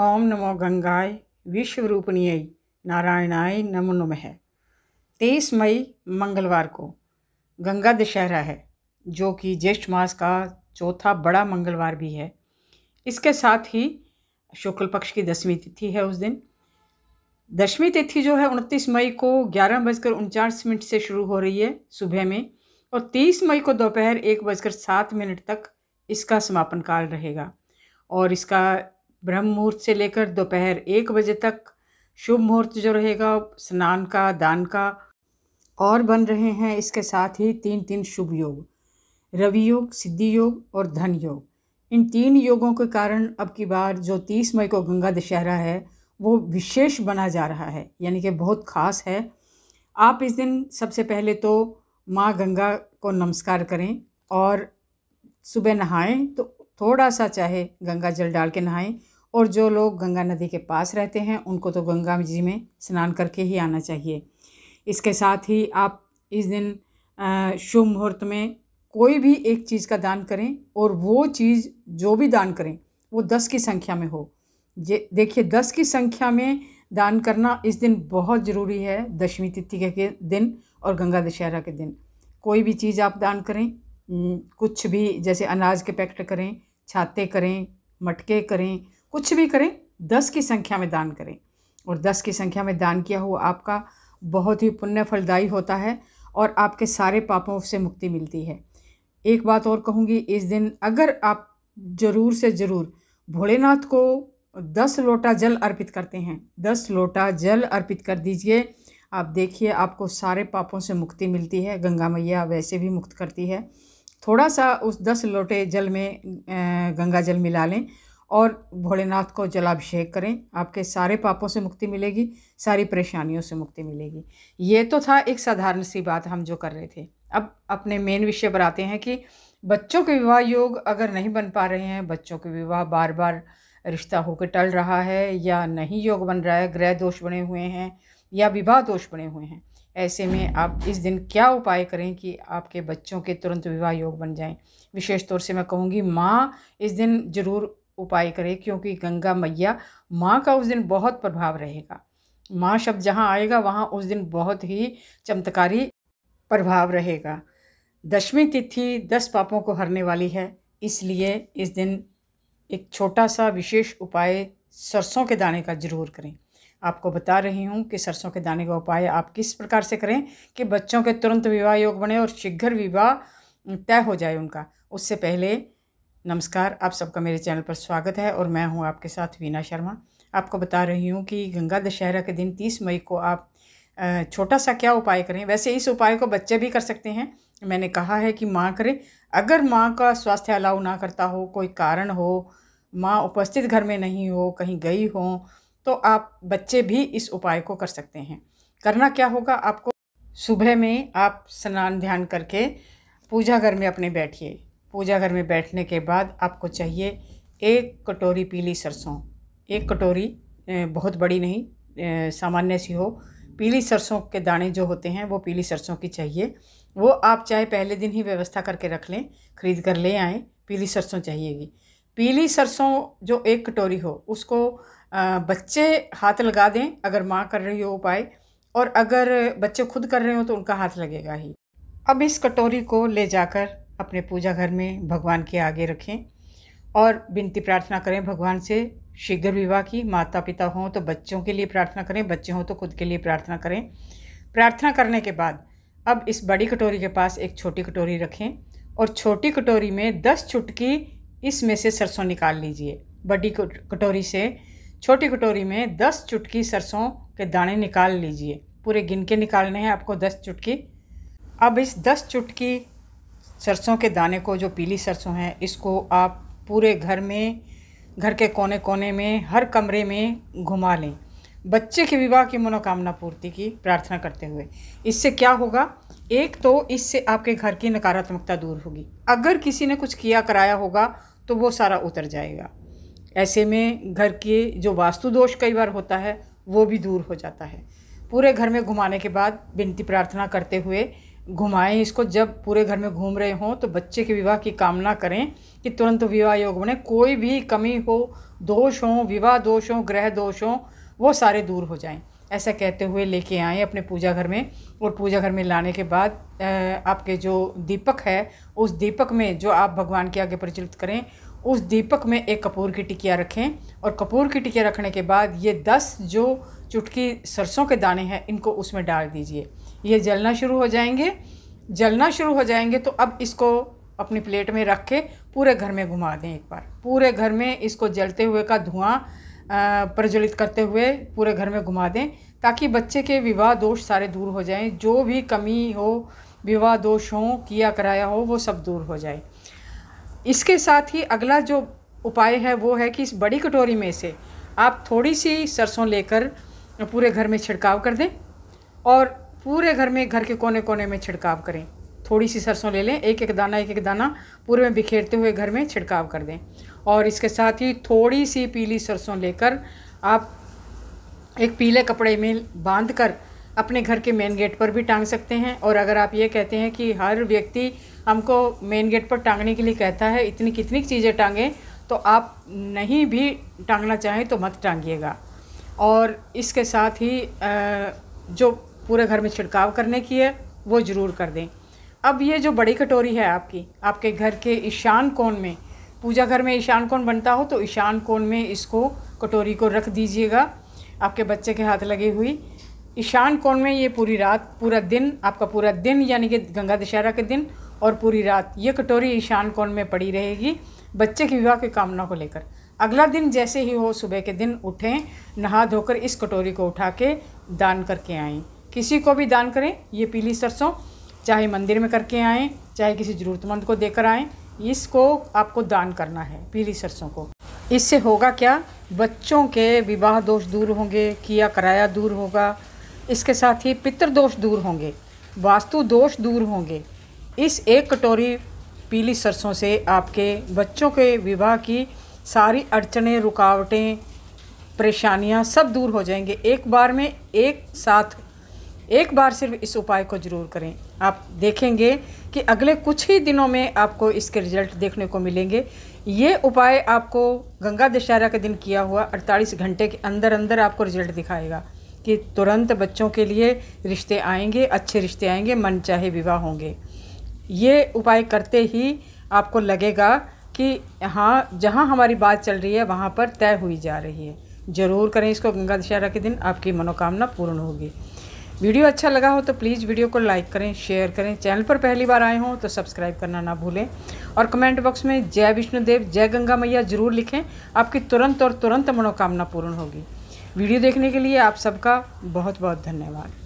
ओम नमो गंगाय विश्वरूपणीय नारायणाय नमो है तेईस मई मंगलवार को गंगा दशहरा है जो कि ज्येष्ठ मास का चौथा बड़ा मंगलवार भी है इसके साथ ही शुक्ल पक्ष की दसवीं तिथि है उस दिन दसवीं तिथि जो है उनतीस मई को ग्यारह बजकर उनचास मिनट से शुरू हो रही है सुबह में और तीस मई को दोपहर एक बजकर सात मिनट तक इसका समापन काल रहेगा और इसका ब्रह्म मुहूर्त से लेकर दोपहर एक बजे तक शुभ मुहूर्त जो रहेगा स्नान का दान का और बन रहे हैं इसके साथ ही तीन तीन शुभ योग रवि योग सिद्धि योग और धन योग इन तीन योगों के कारण अब की बार जो तीस मई को गंगा दशहरा है वो विशेष बना जा रहा है यानी कि बहुत खास है आप इस दिन सबसे पहले तो माँ गंगा को नमस्कार करें और सुबह नहाएं तो थोड़ा सा चाहे गंगा जल डाल के नहाएं और जो लोग गंगा नदी के पास रहते हैं उनको तो गंगा जी में स्नान करके ही आना चाहिए इसके साथ ही आप इस दिन शुभ मुहूर्त में कोई भी एक चीज़ का दान करें और वो चीज़ जो भी दान करें वो दस की संख्या में हो जे देखिए दस की संख्या में दान करना इस दिन बहुत ज़रूरी है दशमी तिथि के दिन और गंगा दशहरा के दिन कोई भी चीज़ आप दान करें कुछ भी जैसे अनाज के पैकेट करें छाते करें मटके करें कुछ भी करें दस की संख्या में दान करें और दस की संख्या में दान किया हुआ आपका बहुत ही पुण्य फलदायी होता है और आपके सारे पापों से मुक्ति मिलती है एक बात और कहूँगी इस दिन अगर आप ज़रूर से ज़रूर भोलेनाथ को दस लोटा जल अर्पित करते हैं दस लोटा जल अर्पित कर दीजिए आप देखिए आपको सारे पापों से मुक्ति मिलती है गंगा मैया वैसे भी मुक्त करती है थोड़ा सा उस दस लोटे जल में गंगा जल मिला लें और भोलेनाथ को जलाभिषेक करें आपके सारे पापों से मुक्ति मिलेगी सारी परेशानियों से मुक्ति मिलेगी ये तो था एक साधारण सी बात हम जो कर रहे थे अब अपने मेन विषय पर आते हैं कि बच्चों के विवाह योग अगर नहीं बन पा रहे हैं बच्चों के विवाह बार बार रिश्ता होकर टल रहा है या नहीं योग बन रहा है ग्रह दोष बने हुए हैं या विवाह दोष बने हुए हैं ऐसे में आप इस दिन क्या उपाय करें कि आपके बच्चों के तुरंत विवाह योग बन जाएं विशेष तौर से मैं कहूँगी माँ इस दिन ज़रूर उपाय करें क्योंकि गंगा मैया माँ का उस दिन बहुत प्रभाव रहेगा माँ शब्द जहाँ आएगा वहाँ उस दिन बहुत ही चमत्कारी प्रभाव रहेगा दसवीं तिथि दस पापों को हरने वाली है इसलिए इस दिन एक छोटा सा विशेष उपाय सरसों के दाने का जरूर करें आपको बता रही हूँ कि सरसों के दाने का उपाय आप किस प्रकार से करें कि बच्चों के तुरंत विवाह योग बने और शीघ्र विवाह तय हो जाए उनका उससे पहले नमस्कार आप सबका मेरे चैनल पर स्वागत है और मैं हूं आपके साथ वीना शर्मा आपको बता रही हूं कि गंगा दशहरा के दिन 30 मई को आप छोटा सा क्या उपाय करें वैसे इस उपाय को बच्चे भी कर सकते हैं मैंने कहा है कि माँ करें अगर माँ का स्वास्थ्य अलाउ ना करता हो कोई कारण हो माँ उपस्थित घर में नहीं हो कहीं गई हो तो आप बच्चे भी इस उपाय को कर सकते हैं करना क्या होगा आपको सुबह में आप स्नान ध्यान करके पूजा घर में अपने बैठिए पूजा घर में बैठने के बाद आपको चाहिए एक कटोरी पीली सरसों एक कटोरी बहुत बड़ी नहीं सामान्य सी हो पीली सरसों के दाने जो होते हैं वो पीली सरसों की चाहिए वो आप चाहे पहले दिन ही व्यवस्था करके रख लें खरीद कर ले आएँ पीली सरसों चाहिएगी पीली सरसों जो एक कटोरी हो उसको बच्चे हाथ लगा दें अगर माँ कर रही हो उपाय और अगर बच्चे खुद कर रहे हो तो उनका हाथ लगेगा ही अब इस कटोरी को ले जाकर अपने पूजा घर में भगवान के आगे रखें और विनती प्रार्थना करें भगवान से शीघ्र विवाह की माता पिता हों तो बच्चों के लिए प्रार्थना करें बच्चे हों तो खुद के लिए प्रार्थना करें प्रार्थना करने के बाद अब इस बड़ी कटोरी के पास एक छोटी कटोरी रखें और छोटी कटोरी में दस चुटकी इसमें से सरसों निकाल लीजिए बड़ी कटोरी से छोटी कटोरी में दस चुटकी सरसों के दाने निकाल लीजिए पूरे गिन के निकालने हैं आपको दस चुटकी अब इस दस चुटकी सरसों के दाने को जो पीली सरसों है इसको आप पूरे घर में घर के कोने कोने में हर कमरे में घुमा लें बच्चे के विवाह की मनोकामना पूर्ति की प्रार्थना करते हुए इससे क्या होगा एक तो इससे आपके घर की नकारात्मकता दूर होगी अगर किसी ने कुछ किया कराया होगा तो वो सारा उतर जाएगा ऐसे में घर के जो वास्तु दोष कई बार होता है वो भी दूर हो जाता है पूरे घर में घुमाने के बाद विनती प्रार्थना करते हुए घुमाएं इसको जब पूरे घर में घूम रहे हों तो बच्चे के विवाह की कामना करें कि तुरंत विवाह योग बने कोई भी कमी हो दोष हो विवाह दोष हो ग्रह दोष हो वो सारे दूर हो जाएं ऐसा कहते हुए लेके आएँ अपने पूजा घर में और पूजा घर में लाने के बाद आपके जो दीपक है उस दीपक में जो आप भगवान के आगे प्रचलित करें उस दीपक में एक कपूर की टिकिया रखें और कपूर की टिकिया रखने के बाद ये दस जो चुटकी सरसों के दाने हैं इनको उसमें डाल दीजिए ये जलना शुरू हो जाएंगे जलना शुरू हो जाएंगे तो अब इसको अपनी प्लेट में रख के पूरे घर में घुमा दें एक बार पूरे घर में इसको जलते हुए का धुआं प्रज्वलित करते हुए पूरे घर में घुमा दें ताकि बच्चे के विवाह दोष सारे दूर हो जाएं जो भी कमी हो विवाह दोष हो किया कराया हो वो सब दूर हो जाए इसके साथ ही अगला जो उपाय है वो है कि इस बड़ी कटोरी में से आप थोड़ी सी सरसों लेकर पूरे घर में छिड़काव कर दें और पूरे घर में घर के कोने कोने में छिड़काव करें थोड़ी सी सरसों ले लें एक एक दाना एक एक दाना पूरे में बिखेरते हुए घर में छिड़काव कर दें और इसके साथ ही थोड़ी सी पीली सरसों लेकर आप एक पीले कपड़े में बांध कर अपने घर के मेन गेट पर भी टांग सकते हैं और अगर आप ये कहते हैं कि हर व्यक्ति हमको मेन गेट पर टांगने के लिए कहता है इतनी कितनी चीज़ें टांगें तो आप नहीं भी टांगना चाहें तो मत टांगिएगा और इसके साथ ही जो पूरे घर में छिड़काव करने की है वो ज़रूर कर दें अब ये जो बड़ी कटोरी है आपकी आपके घर के ईशान कोण में पूजा घर में ईशान कोण बनता हो तो ईशान कोण में इसको कटोरी को रख दीजिएगा आपके बच्चे के हाथ लगी हुई ईशान कोण में ये पूरी रात पूरा दिन आपका पूरा दिन यानी कि गंगा दशहरा के दिन और पूरी रात ये कटोरी ईशान कोण में पड़ी रहेगी बच्चे की विवाह की कामना को लेकर अगला दिन जैसे ही हो सुबह के दिन उठें नहा धोकर इस कटोरी को उठा के दान करके आएँ किसी को भी दान करें ये पीली सरसों चाहे मंदिर में करके आएँ चाहे किसी ज़रूरतमंद को देकर आएँ इसको आपको दान करना है पीली सरसों को इससे होगा क्या बच्चों के विवाह दोष दूर होंगे किया कराया दूर होगा इसके साथ ही पितर दोष दूर होंगे वास्तु दोष दूर होंगे इस एक कटोरी पीली सरसों से आपके बच्चों के विवाह की सारी अड़चने रुकावटें परेशानियां सब दूर हो जाएंगे एक बार में एक साथ एक बार सिर्फ इस उपाय को ज़रूर करें आप देखेंगे कि अगले कुछ ही दिनों में आपको इसके रिजल्ट देखने को मिलेंगे ये उपाय आपको गंगा दशहरा के दिन किया हुआ 48 घंटे के अंदर अंदर आपको रिजल्ट दिखाएगा कि तुरंत बच्चों के लिए रिश्ते आएंगे अच्छे रिश्ते आएंगे मन चाहे विवाह होंगे ये उपाय करते ही आपको लगेगा कि हाँ जहाँ हमारी बात चल रही है वहाँ पर तय हुई जा रही है ज़रूर करें इसको गंगा दशहरा के दिन आपकी मनोकामना पूर्ण होगी वीडियो अच्छा लगा हो तो प्लीज़ वीडियो को लाइक करें शेयर करें चैनल पर पहली बार आए हों तो सब्सक्राइब करना ना भूलें और कमेंट बॉक्स में जय विष्णुदेव जय गंगा मैया जरूर लिखें आपकी तुरंत और तुरंत मनोकामना पूर्ण होगी वीडियो देखने के लिए आप सबका बहुत बहुत धन्यवाद